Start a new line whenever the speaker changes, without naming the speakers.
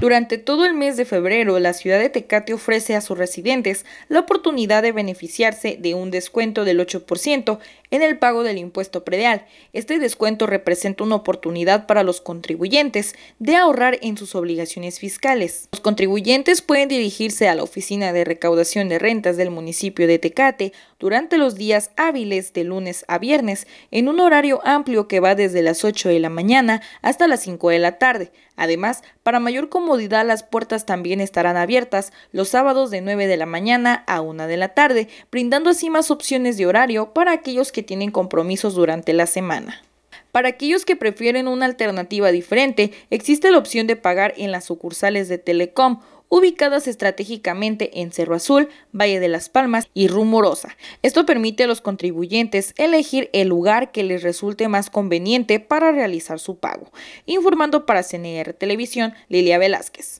Durante todo el mes de febrero, la ciudad de Tecate ofrece a sus residentes la oportunidad de beneficiarse de un descuento del 8% en el pago del impuesto predial. Este descuento representa una oportunidad para los contribuyentes de ahorrar en sus obligaciones fiscales. Los contribuyentes pueden dirigirse a la Oficina de Recaudación de Rentas del municipio de Tecate durante los días hábiles de lunes a viernes en un horario amplio que va desde las 8 de la mañana hasta las 5 de la tarde. Además, para mayor comodidad las puertas también estarán abiertas los sábados de 9 de la mañana a 1 de la tarde, brindando así más opciones de horario para aquellos que tienen compromisos durante la semana. Para aquellos que prefieren una alternativa diferente, existe la opción de pagar en las sucursales de Telecom ubicadas estratégicamente en Cerro Azul, Valle de las Palmas y Rumorosa. Esto permite a los contribuyentes elegir el lugar que les resulte más conveniente para realizar su pago. Informando para CNR Televisión, Lilia Velázquez.